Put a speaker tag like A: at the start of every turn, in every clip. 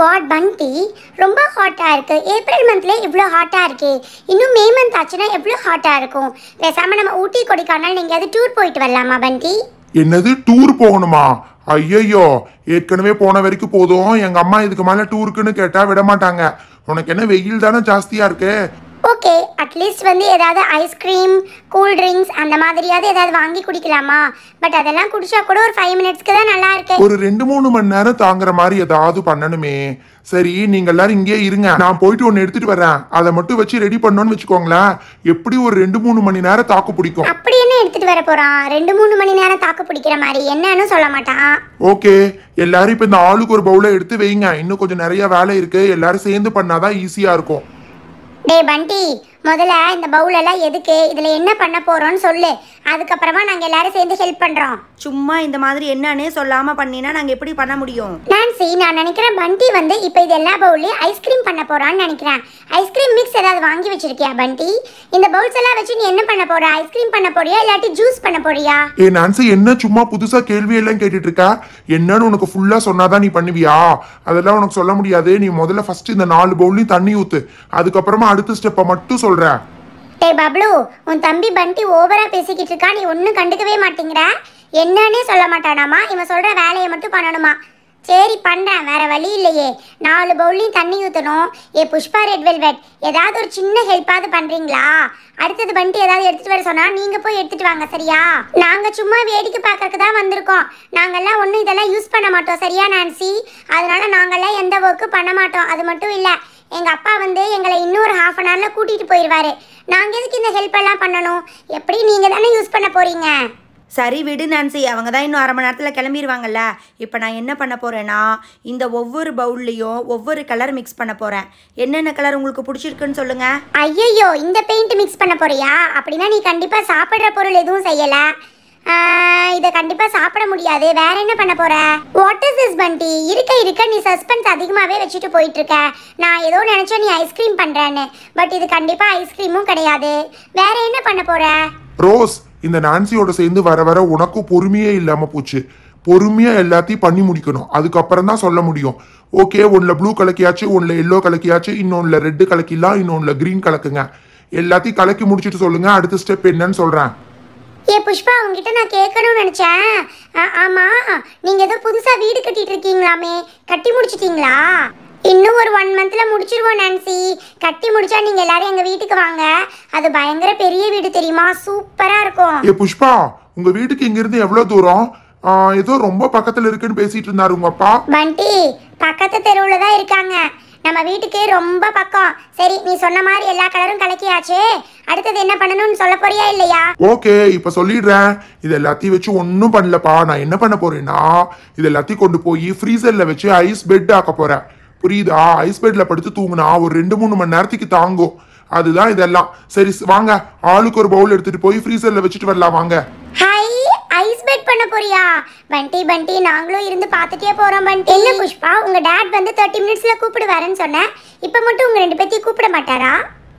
A: God பண்டி ரொம்ப ஹாட்டாக இருக்குது ஏப்ரல் மந்த்லேயே இவ்வளோ ஹாட்டாக இருக்கே இன்னும் மே மந்த் ஆச்சுன்னா எவ்வளோ ஹாட்டாக இருக்கும் பேசாமல் நம்ம ஊட்டி கொடைக்கானல் நீங்கள் அது டூர் போயிட்டு வரலாமா பண்டி
B: என்னது டூர் போகணுமா ஐயோ ஏற்கனவே போன வரைக்கும் போதும் எங்கள் அம்மா இதுக்கு மேலே டூருக்குன்னு கேட்டால் விட மாட்டாங்க உனக்கு என்ன வெயில் தானே ஜாஸ்தியாக இருக்கு
A: ஓகே அட்லீஸ்ட் வந்து ஏதாவது ஐஸ்கிரீம் கூல் ட்ரிங்க்ஸ் அந்த மாதிரியாவது ஏதாவது வாங்கி குடிக்கலாமா பட் அதெல்லாம் குடிச்சா கூட ஒரு ஃபைவ் மினிட்ஸ்க்கு தான் நல்லா இருக்கு ஒரு
B: ரெண்டு மூணு மணி நேரம் தாங்குற மாதிரி ஏதாவது பண்ணணுமே சரி நீங்க எல்லாரும் இங்கே இருங்க நான் போயிட்டு ஒன்று எடுத்துட்டு வரேன் அதை மட்டும் வச்சு ரெடி பண்ணோம்னு வச்சுக்கோங்களேன் எப்படி ஒரு ரெண்டு மூணு மணி நேரம் தாக்கு பிடிக்கும்
A: அப்படி என்ன எடுத்துட்டு வர போறான் ரெண்டு மூணு மணி நேரம் தாக்கு பிடிக்கிற மாதிரி என்னன்னு சொல்ல மாட்டான்
B: ஓகே எல்லாரும் இப்ப இந்த ஆளுக்கு ஒரு பவுல எடுத்து வைங்க இன்னும் கொஞ்சம் நிறைய வேலை இருக்கு எல்லாரும் சேர்ந்து பண்ணாதான் ஈஸியா இருக்கும்
C: டே பண்டி முதல்ல இந்த பவுலெல்லாம் எதுக்கு இதில் என்ன பண்ண போகிறோன்னு சொல்லு அதுக்கப்புறமா நாங்கள் எல்லாரும் சேர்ந்து ஹெல்ப் பண்ணுறோம் சும்மா இந்த மாதிரி என்னன்னே சொல்லாமல் பண்ணினா நாங்கள் எப்படி பண்ண முடியும் நான்சி நான் நினைக்கிறேன் பண்டி வந்து இப்போ இது எல்லா பவுல்லையும் ஐஸ்கிரீம் பண்ண போகிறான்னு நினைக்கிறேன்
A: ஐஸ்கிரீம் மிக்ஸ் ஏதாவது வாங்கி வச்சிருக்கியா பண்டி இந்த பவுல்ஸ் எல்லாம் வச்சு நீ என்ன பண்ண போற ஐஸ்கிரீம் பண்ண போறியா இல்லாட்டி ஜூஸ் பண்ண போறியா
B: ஏ நான்சி என்ன சும்மா புதுசா கேள்வி எல்லாம் கேட்டுட்டு இருக்க என்னன்னு உனக்கு ஃபுல்லா சொன்னாதான் நீ பண்ணுவியா அதெல்லாம் உனக்கு சொல்ல முடியாது நீ முதல்ல ஃபர்ஸ்ட் இந்த நாலு பவுல்லையும் தண்ணி ஊத்து அதுக்கப்புறமா அடுத்த ஸ்டெப்பை மட்டும் சொல் சொல்ற
A: டே பப்ளு உன் தம்பி பண்டி ஓவரா பேசிக்கிட்டு இருக்கா நீ ஒன்றும் கண்டுக்கவே மாட்டேங்கிற என்னன்னே சொல்ல மாட்டானாமா இவன் சொல்ற வேலையை மட்டும் பண்ணணுமா சரி பண்ணுறேன் வேறு வழி இல்லையே நாலு பவுலையும் தண்ணி ஊற்றணும் ஏ புஷ்பா ரெட் வெல்வெட் ஏதாவது ஒரு சின்ன ஹெல்ப்பாவது பண்ணுறீங்களா அடுத்தது வந்துட்டு ஏதாவது எடுத்துகிட்டு வர சொன்னால் நீங்கள் போய் எடுத்துகிட்டு வாங்க சரியா நாங்கள் சும்மா வேடிக்கை பார்க்கறக்கு தான் வந்திருக்கோம் நாங்கள்லாம் ஒன்றும் இதெல்லாம் யூஸ் பண்ண மாட்டோம் சரியா நான்சி அதனால் நாங்கெல்லாம் எந்த ஒர்க்கும் பண்ண மாட்டோம் அது மட்டும் இல்லை எங்கள் அப்பா வந்து எங்களை இன்னொரு
C: ஹாஃப் அன் ஹவரில் கூட்டிகிட்டு போயிடுவார் நாங்கள் எதுக்கு இந்த ஹெல்ப் எல்லாம் பண்ணணும் எப்படி நீங்கள் தானே யூஸ் பண்ண போகிறீங்க சரி விடு நான்சி அவங்க தான் இன்னும் அரை மணி நேரத்தில் கிளம்பிடுவாங்கல்ல இப்போ நான் என்ன பண்ண போகிறேன்னா இந்த ஒவ்வொரு பவுல்லையும் ஒவ்வொரு கலர் மிக்ஸ் பண்ண போகிறேன் என்னென்ன கலர் உங்களுக்கு பிடிச்சிருக்குன்னு சொல்லுங்கள் ஐயையோ இந்த பெயிண்ட் மிக்ஸ் பண்ண போறியா அப்படின்னா நீ கண்டிப்பாக சாப்பிட்ற பொருள் எதுவும்
A: செய்யலை இதை கண்டிப்பா சாப்பிட முடியாது வேற என்ன பண்ண போற வாட் இஸ் திஸ் பண்டி இருக்க இருக்க நீ சஸ்பென்ஸ் அதிகமாவே வச்சுட்டு போயிட்டு இருக்க நான் ஏதோ நினைச்சா நீ ஐஸ்கிரீம் பண்றேன்னு பட் இது கண்டிப்பா ஐஸ்கிரீமும் கிடையாது வேற என்ன பண்ண போற
B: ரோஸ் இந்த நான்சியோட சேர்ந்து வர வர உனக்கும் பொறுமையே இல்லாம போச்சு பொறுமையா எல்லாத்தையும் பண்ணி முடிக்கணும் அதுக்கப்புறம் தான் சொல்ல முடியும் ஓகே ஒன்ல ப்ளூ கலக்கியாச்சு ஒன்ல எல்லோ கலக்கியாச்சு இன்னொன்னு ரெட் கலக்கிலாம் இன்னொன்னு கிரீன் கலக்குங்க எல்லாத்தையும் கலக்கி முடிச்சுட்டு சொல்லுங்க அடுத்த ஸ்டெப் என்னன்னு சொல்றேன் ஏ
A: புஷ்பா உங்ககிட்ட நான் கேட்கணும்னு நினச்சேன் ஆமாம் நீங்கள் ஏதோ புதுசாக வீடு கட்டிட்டு இருக்கீங்களாமே கட்டி முடிச்சிட்டிங்களா இன்னும் ஒரு ஒன் மந்தில் முடிச்சிருவோம் நான்சி கட்டி முடிச்சா நீங்கள் எல்லாரும் எங்கள் வீட்டுக்கு வாங்க அது பயங்கர பெரிய வீடு தெரியுமா சூப்பராக இருக்கும் ஏ
B: புஷ்பா உங்கள் வீட்டுக்கு இங்கேருந்து எவ்வளோ தூரம் ஏதோ ரொம்ப பக்கத்தில் இருக்குன்னு பேசிட்டு இருந்தாரு உங்க அப்பா
A: பண்டி பக்கத்து தெருவில் தான் இருக்காங்க நம்ம வீட்டுக்கே ரொம்ப பக்கம் சரி நீ சொன்ன மாதிரி எல்லா கலரும் கலக்கியாச்சு அடுத்தது என்ன பண்ணணும்னு சொல்ல போறியா இல்லையா
B: ஓகே இப்ப சொல்லிடுறேன் இது எல்லாத்தையும் வச்சு ஒன்றும் பண்ணலப்பா நான் என்ன பண்ண போறேன்னா இது எல்லாத்தையும் கொண்டு போய் ஃப்ரீசர்ல வச்சு ஐஸ் பெட் ஆக்க போறேன் புரியுதா ஐஸ் பெட்ல படுத்து தூங்குனா ஒரு ரெண்டு மூணு மணி நேரத்துக்கு தாங்கும் அதுதான் இதெல்லாம் சரி வாங்க ஆளுக்கு ஒரு பவுல் எடுத்துட்டு போய் ஃப்ரீசர்ல வச்சுட்டு வரலாம் வாங்க
A: ஐஸ் பேக் பண்ண போறியா பண்டி பண்டி நாங்களும் இருந்து பார்த்துட்டே போறோம் பண்டி என்ன புஷ்பா உங்க டாட் வந்து தேர்ட்டி மினிட்ஸ்ல கூப்பிடுவாருன்னு சொன்னேன் இப்போ மட்டும் உங்க ரெண்டு பேர்த்தையும் கூப்பிட மாட்டாரா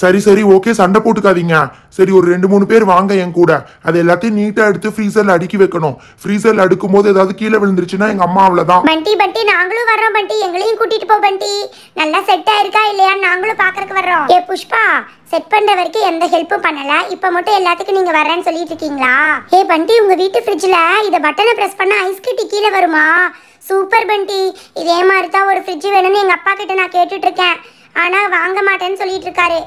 B: சரி சரி ஓகே சண்டை போட்டுக்காதீங்க சரி ஒரு ரெண்டு மூணு பேர் வாங்க என் கூட அது எல்லாத்தையும் நீட்டா எடுத்து ஃப்ரீசர்ல அடுக்கி வைக்கணும் ஃப்ரீசர்ல அடுக்கும் போது ஏதாவது கீழே விழுந்துருச்சுன்னா எங்க அம்மா அவ்வளவுதான்
A: பண்டி பண்டி நாங்களும் வர்றோம் பண்டி எங்களையும் கூட்டிட்டு போ பண்டி நல்லா செட் ஆயிருக்கா இல்லையா நாங்களும் பாக்குறதுக்கு வர்றோம் ஏ புஷ்பா செட் பண்ற வரைக்கும் எந்த ஹெல்ப்பும் பண்ணல இப்ப மட்டும் எல்லாத்துக்கும் நீங்க வரேன்னு சொல்லிட்டு இருக்கீங்களா ஏ பண்டி உங்க வீட்டு ஃப்ரிட்ஜ்ல இத பட்டனை பிரஸ் பண்ணா ஐஸ் கட்டி கீழே வருமா சூப்பர் பண்டி இதே மாதிரி தான் ஒரு ஃப்ரிட்ஜ் வேணும்னு எங்கள் அப்பா கிட்ட நான் இருக்கேன் ஆனால் வாங்க மாட்டேன்னு சொல்லிட்டு இருக்காரு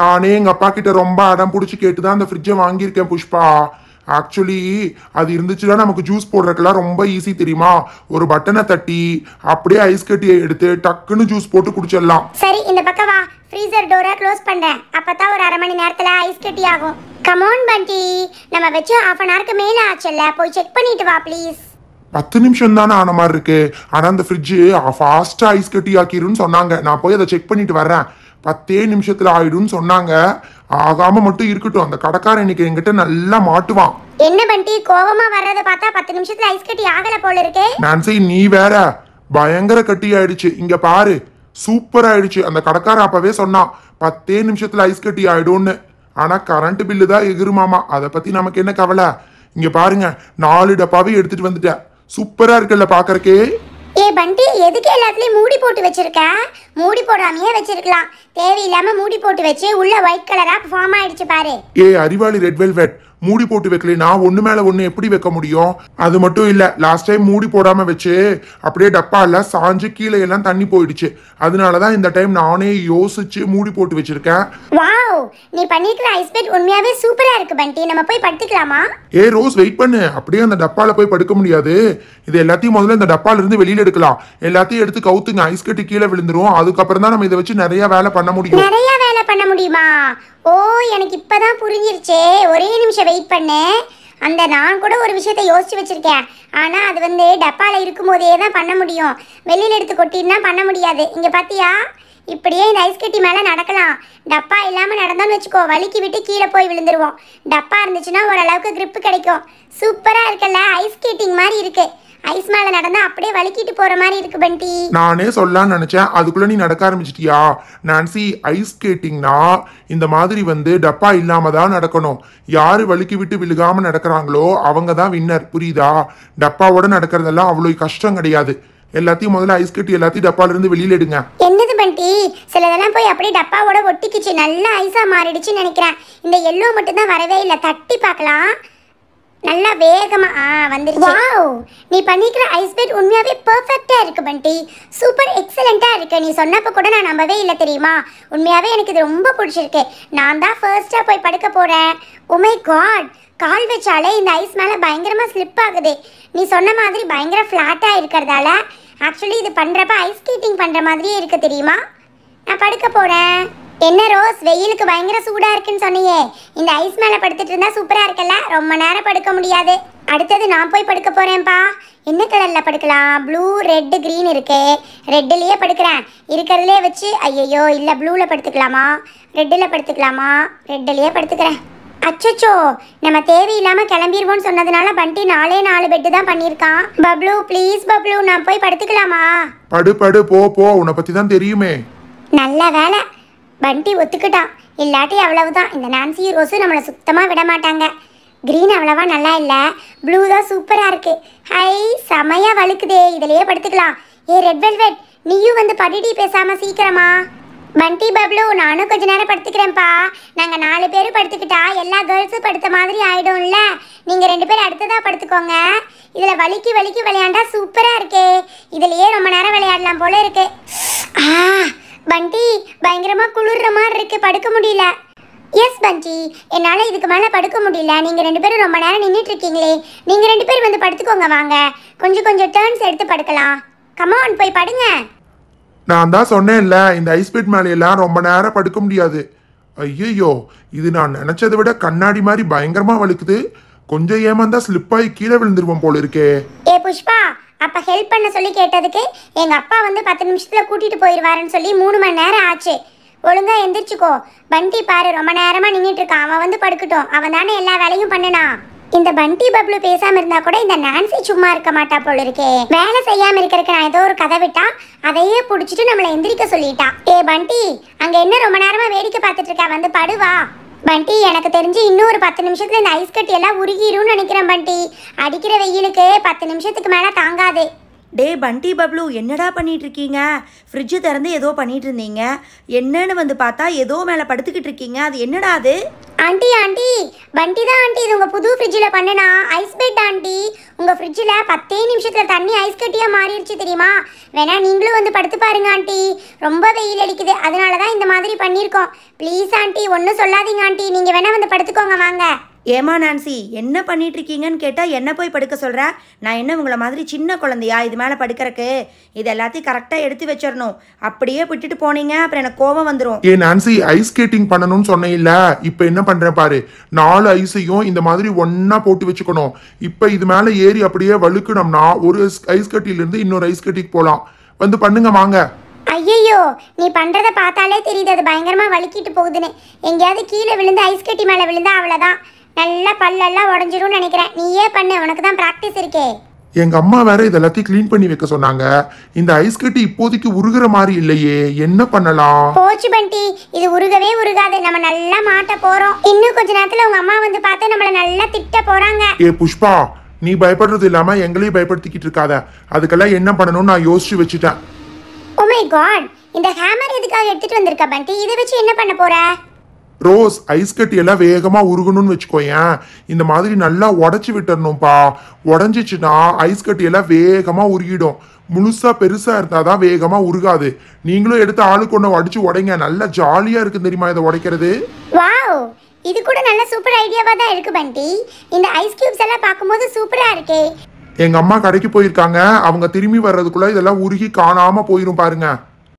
B: நானே எங்கள் அப்பா கிட்ட ரொம்ப அடம் பிடிச்சி கேட்டு தான் அந்த ஃப்ரிட்ஜை வாங்கியிருக்கேன் புஷ்பா ஆக்சுவலி அது இருந்துச்சுன்னா நமக்கு ஜூஸ் போடுறதுக்கெல்லாம் ரொம்ப ஈஸி தெரியுமா ஒரு பட்டனை தட்டி அப்படியே ஐஸ் கட்டியை எடுத்து டக்குன்னு ஜூஸ் போட்டு குடிச்சிடலாம்
A: சரி இந்த பக்கம் வா ஃப்ரீசர் டோரை க்ளோஸ் பண்ணுறேன் அப்போ தான் ஒரு அரை மணி நேரத்தில் ஐஸ் கட்டி ஆகும் கமோன் பண்டி நம்ம வச்சு ஹாஃப் அன் ஹவருக்கு மேலே ஆச்சுல்ல போய் செக் பண்ணிட்டு வா ப்ளீஸ்
B: பத்து நிமிஷம் தானே ஆன மாதிரி இருக்கு ஆனா அந்த ஃப்ரிட்ஜு ஃபாஸ்ட்டாக ஐஸ் கட்டி ஆக்கிருன்னு சொன்னாங்க நான் போய் அதை செக் பண்ணிட்டு வரேன் பத்தே நிமிஷத்துல ஆயிடும்னு சொன்னாங்க ஆகாம மட்டும் இருக்கட்டும் அந்த கடைக்காரன் இன்னைக்கு என்கிட்ட நல்லா மாட்டுவான்
A: என்ன பண்டி கோவமா வர்றத பார்த்தா பத்து நிமிஷத்துல ஐஸ் கட்டி ஆகல போல இருக்கே
B: நான்சி நீ வேற பயங்கர கட்டி ஆயிடுச்சு இங்க பாரு சூப்பர் ஆயிடுச்சு அந்த கடைக்காரன் அப்பவே சொன்னான் பத்தே நிமிஷத்துல ஐஸ் கட்டி ஆயிடும்னு ஆனா கரண்ட் பில்லு தான் எகிருமாமா அதை பத்தி நமக்கு என்ன கவலை இங்க பாருங்க நாலு டப்பாவே எடுத்துட்டு வந்துட்டேன் சூப்பரா இருக்குல்ல பாக்குறக்கே ஏ
A: பண்டி எதுக்கு எல்லாத்துலேயும் மூடி போட்டு வச்சிருக்க மூடி போடாமையே வச்சிருக்கலாம் தேவையில்லாம மூடி போட்டு வச்சு உள்ள ஒயிட் கலரா ஃபார்ம் ஆயிடுச்சு பாரு
B: ஏ அறிவாளி ரெட் வெல்வெட் மூடி போட்டு நான் ஒன்று மேலே ஒன்று எப்படி வைக்க முடியும் அது மட்டும் இல்லை லாஸ்ட் டைம் மூடி போடாமல் வச்சு அப்படியே டப்பாவில் சாஞ்சு கீழே எல்லாம் தண்ணி போயிடுச்சு அதனால தான் இந்த டைம் நானே யோசிச்சு மூடி போட்டு வச்சிருக்கேன்
A: நீ பண்ணிருக்கிற ஐஸ் பெட் உண்மையாவே சூப்பரா இருக்கு பண்டி நம்ம போய் படுத்துக்கலாமா
B: ஏ ரோஸ் வெயிட் பண்ணு அப்படியே அந்த டப்பால போய் படுக்க முடியாது இது எல்லாத்தையும் முதல்ல இந்த டப்பால இருந்து வெளியில எடுக்கலாம் எல்லாத்தையும் எடுத்து கவுத்துங்க ஐஸ் கட்டி கீழே விழுந்துரும் அதுக்கப்புறம் தான் நம்ம இதை வச்சு நிறைய வேலை பண்ண முடியும் நிறைய
A: பண்ண முடியுமா ஓ எனக்கு இப்போ தான் புரிஞ்சிருச்சே ஒரே நிமிஷம் வெயிட் பண்ணு அந்த நான் கூட ஒரு விஷயத்த யோசித்து வச்சுருக்கேன் ஆனால் அது வந்து டப்பாவில் இருக்கும்போதே தான் பண்ண முடியும் வெளியில் எடுத்து கொட்டின்னா பண்ண முடியாது இங்கே பார்த்தியா இப்படியே இந்த ஐஸ் கட்டி மேலே நடக்கலாம் டப்பா இல்லாமல் நடந்தோம்னு வச்சுக்கோ வலிக்கு விட்டு கீழே போய் விழுந்துருவோம் டப்பா இருந்துச்சுன்னா ஓரளவுக்கு கிரிப்பு கிடைக்கும் சூப்பராக இருக்குல்ல ஐஸ் ஸ்கேட்டிங் மாதிரி இருக்குது ஐஸ் மேல நடந்தா அப்படியே வலிக்கிட்டு போற மாதிரி இருக்கு பண்டி
B: நானே சொல்லலாம்னு நினைச்சேன் அதுக்குள்ள நீ நடக்க ஆரம்பிச்சிட்டியா நான்சி ஐஸ் ஸ்கேட்டிங்னா இந்த மாதிரி வந்து டப்பா இல்லாம தான் நடக்கணும் யாரு வலிக்கு விட்டு விழுகாம நடக்கிறாங்களோ அவங்க தான் வின்னர் புரியுதா டப்பாவோட நடக்கிறதெல்லாம் அவ்வளோ கஷ்டம் கிடையாது எல்லாத்தையும் முதல்ல ஐஸ் கட்டி எல்லாத்தையும் டப்பால இருந்து வெளியில எடுங்க
A: ஆண்டி சிலதெல்லாம் போய் அப்படியே டப்பாவோட ஒட்டிக்கிச்சு நல்லா ஐஸாக மாறிடுச்சுன்னு நினைக்கிறேன் இந்த எல்லோ மட்டும்தான் வரவே இல்லை தட்டி பார்க்கலாம் நல்லா வேகமா ஆ வந்துருச்சு வாவ் நீ பண்ணிக்கிற ஐஸ் பேட் உண்மையாவே பெர்ஃபெக்ட்டா இருக்கு பண்டி சூப்பர் எக்ஸலென்ட்டா இருக்கு நீ சொன்னப்ப கூட நான் நம்பவே இல்லை தெரியுமா உண்மையாவே எனக்கு இது ரொம்ப பிடிச்சிருக்கு நான் தான் ஃபர்ஸ்டா போய் படுக்க போறேன் உமை oh காட் கால் வச்சாலே இந்த ஐஸ் மேலே பயங்கரமாக ஸ்லிப் ஆகுது நீ சொன்ன மாதிரி பயங்கர ஃப்ளாட்டாக இருக்கிறதால ஆக்சுவலி இது பண்ணுறப்ப ஐஸ் ஸ்கேட்டிங் பண்ணுற மாதிரியே இருக்குது தெரியுமா நான் படுக்க போகிறேன் என்ன ரோஸ் வெயிலுக்கு பயங்கர சூடா இருக்குன்னு சொன்னியே இந்த ஐஸ் மேல படுத்துட்டு இருந்தா சூப்பரா இருக்கல ரொம்ப நேரம் படுக்க முடியாது அடுத்தது நான் போய் படுக்க போறேன்ப்பா என்ன கலர்ல படுக்கலாம் ப்ளூ ரெட்டு க்ரீன் இருக்கு ரெட்டுலேயே படுக்கிறேன் இருக்கிறதுலயே வச்சு ஐயையோ இல்லை ப்ளூவில் படுத்துக்கலாமா ரெட்டில் படுத்துக்கலாமா ரெட்டுலேயே படுத்துக்கிறேன் அச்சச்சோ நம்ம தேவையில்லாமல் கிளம்பிடுவோம்னு சொன்னதுனால பண்டி நாலே நாலு பெட்டு தான் பண்ணியிருக்கான் பப்ளு ப்ளீஸ் பப்ளு நான் போய் படுத்துக்கலாமா
B: படு படு போ போ உன பத்தி தான் தெரியுமே
A: நல்ல வேலை பண்டி ஒத்துக்கிட்டா இல்லாட்டி அவ்வளவுதான் இந்த நான்சி ரோஸும் நம்மளை சுத்தமாக விட மாட்டாங்க க்ரீன் அவ்வளவா நல்லா இல்லை ப்ளூ தான் சூப்பராக இருக்குது ஹை செமையாக வழுக்குதே இதிலையே படுத்துக்கலாம் ஏ ரெட் வெல்வெட் நீயும் வந்து படிடி பேசாமல் சீக்கிரமா பண்டி பப்ளு நானும் கொஞ்ச நேரம் படுத்துக்கிறேன்ப்பா நாங்கள் நாலு பேரும் படுத்துக்கிட்டா எல்லா கேர்ள்ஸும் படுத்த மாதிரி ஆகிடும்ல நீங்கள் ரெண்டு பேரும் அடுத்ததாக படுத்துக்கோங்க இதில் வலிக்கு வலிக்கு விளையாண்டா சூப்பராக இருக்கே இதுலேயே ரொம்ப நேரம் விளையாடலாம் போல இருக்கு ஆ பண்டி பயங்கரமாக குளிர்ற மாதிரி இருக்கு படுக்க முடியல எஸ் பஞ்சி என்னால இதுக்கு மேலே படுக்க முடியல நீங்கள் ரெண்டு பேரும் ரொம்ப நேரம் நின்றுட்டு இருக்கீங்களே நீங்கள் ரெண்டு பேரும் வந்து படுத்துக்கோங்க வாங்க கொஞ்சம் கொஞ்சம் டேர்ன்ஸ் எடுத்து படுக்கலாம் கமான் போய் படுங்க
B: நான் தான் சொன்னேன்ல இந்த ஐஸ்பீட் மேலையெல்லாம் ரொம்ப நேரம் படுக்க முடியாது ஐயோ இது நான் நினைச்சதை விட கண்ணாடி மாதிரி பயங்கரமாக வலிக்குது கொஞ்சம் ஏமாந்தா ஸ்லிப்பாகி கீழே விழுந்துருவோம் போல இருக்கே
A: ஏ புஷ்பா அப்போ ஹெல்ப் பண்ண சொல்லி கேட்டதுக்கு எங்கள் அப்பா வந்து பத்து நிமிஷத்தில் கூட்டிகிட்டு போயிடுவாருன்னு சொல்லி மூணு மணி நேரம் ஆச்சு ஒழுங்காக எந்திரிச்சிக்கோ பண்டி பாரு ரொம்ப நேரமாக நின்றுட்டு இருக்கான் அவன் வந்து படுக்கட்டும் அவன் தானே எல்லா வேலையும் பண்ணனா இந்த பண்டி பப்ளு பேசாமல் இருந்தால் கூட இந்த நான்சி சும்மா இருக்க மாட்டா போல இருக்கே வேலை செய்யாமல் இருக்கிறக்கு நான் ஏதோ ஒரு கதை விட்டா அதையே பிடிச்சிட்டு நம்மளை எந்திரிக்க சொல்லிட்டான் ஏ பண்டி அங்கே என்ன ரொம்ப நேரமாக வேடிக்கை பார்த்துட்டு இருக்கா வந்து படுவா பண்டி எனக்கு தெரிஞ்சு இன்னும் ஒரு பத்து நிமிஷத்தில் இந்த ஐஸ் கட்டி எல்லாம் உருகிரும்னு
C: நினைக்கிறேன் பண்டி அடிக்கிற வெயிலுக்கு பத்து நிமிஷத்துக்கு மேலே தாங்காது டே பண்டி பப்ளு என்னடா பண்ணிட்டு இருக்கீங்க ஃப்ரிட்ஜு திறந்து ஏதோ பண்ணிட்டு இருந்தீங்க என்னன்னு வந்து பார்த்தா ஏதோ மேலே படுத்துக்கிட்டு இருக்கீங்க அது என்னடா அது ஆண்டி ஆண்டி பண்டி தான் ஆண்டி இது உங்கள் புது ஃப்ரிட்ஜில் பண்ணனா
A: ஐஸ் பெட் ஆண்டி உங்கள் ஃப்ரிட்ஜில் பத்தே நிமிஷத்தில் தண்ணி ஐஸ் கட்டியாக மாறிடுச்சு தெரியுமா வேணா நீங்களும் வந்து படுத்து பாருங்க ஆண்டி ரொம்ப வெயில் அடிக்குது அதனால தான் இந்த மாதிரி பண்ணியிருக்கோம்
C: ப்ளீஸ் ஆண்டி ஒன்றும் சொல்லாதீங்க ஆண்டி நீங்கள் வேணால் வந்து படுத்துக்கோங்க வாங்க ஏமா நான்சி என்ன பண்ணிட்டு இருக்கீங்கன்னு கேட்டால் என்ன போய் படுக்க சொல்கிற நான் என்ன உங்களை மாதிரி சின்ன குழந்தையா இது மேலே படுக்கிறக்கு இது எல்லாத்தையும் கரெக்டாக எடுத்து வச்சிடணும் அப்படியே விட்டுட்டு போனீங்க அப்புறம் எனக்கு கோவம் வந்துடும் ஏ
B: நான்சி ஐஸ் ஸ்கேட்டிங் பண்ணணும்னு இல்ல இப்போ என்ன பண்ணுற பாரு நாலு ஐஸையும் இந்த மாதிரி ஒன்றா போட்டு வச்சுக்கணும் இப்போ இது மேலே ஏறி அப்படியே வழுக்கணும்னா ஒரு ஐஸ் கட்டியிலேருந்து இன்னொரு ஐஸ் கட்டிக்கு போகலாம் வந்து பண்ணுங்க வாங்க ஐயையோ
A: நீ பண்றத பார்த்தாலே தெரியுது அது பயங்கரமாக வலிக்கிட்டு போகுதுன்னு எங்கேயாவது கீழே விழுந்து ஐஸ் கட்டி மேல விழுந்தா அவ்வளவுதான் நல்லா பல்லெல்லாம் உடஞ்சிரும்னு நினைக்கிறேன் நீயே பண்ணு உனக்கு தான் ப்ராக்டிஸ் இருக்கே
B: எங்க அம்மா வேற இதெல்லாத்தையும் க்ளீன் பண்ணி வைக்க சொன்னாங்க இந்த ஐஸ் கட்டி இப்போதைக்கு உருகிற மாதிரி இல்லையே என்ன பண்ணலாம்
A: போச்சு பண்டி இது உருகவே உருகாது நம்ம நல்லா மாட்ட போறோம் இன்னும் கொஞ்ச நேரத்துல உங்க அம்மா வந்து பார்த்து நம்மள நல்லா திட்ட போறாங்க
B: ஏ புஷ்பா நீ பயப்படுறது இல்லாம எங்களையும் பயப்படுத்திக்கிட்டு இருக்காத அதுக்கெல்லாம் என்ன பண்ணணும்னு நான் யோசிச்சு வச்சுட்டேன்
A: ஓ மை காட் இந்த ஹேமர் எதுக்காக எடுத்துட்டு வந்திருக்க பண்டி இதை வச்சு என்ன பண்ண போற
B: ரோஸ் ஐஸ் கட்டி எல்லாம் வேகமாக உருகணும்னு வச்சுக்கோயேன் இந்த மாதிரி நல்லா உடச்சி விட்டுறணும்ப்பா உடஞ்சிச்சுன்னா ஐஸ் கட்டி எல்லாம் வேகமாக உருகிடும் முழுசாக பெருசாக இருந்தால் தான் வேகமாக உருகாது நீங்களும் எடுத்து ஆளுக்கு ஒன்று உடச்சி உடைங்க நல்லா ஜாலியாக இருக்கு தெரியுமா இதை உடைக்கிறது
A: இது கூட நல்ல சூப்பர் ஐடியாவா தான் இருக்கு பண்டி இந்த ஐஸ் கியூப்ஸ் எல்லாம் பார்க்கும்போது சூப்பராக இருக்கே
B: எங்கள் அம்மா கடைக்கு போயிருக்காங்க அவங்க திரும்பி வர்றதுக்குள்ளே இதெல்லாம் உருகி காணாமல் போயிடும் பாருங்க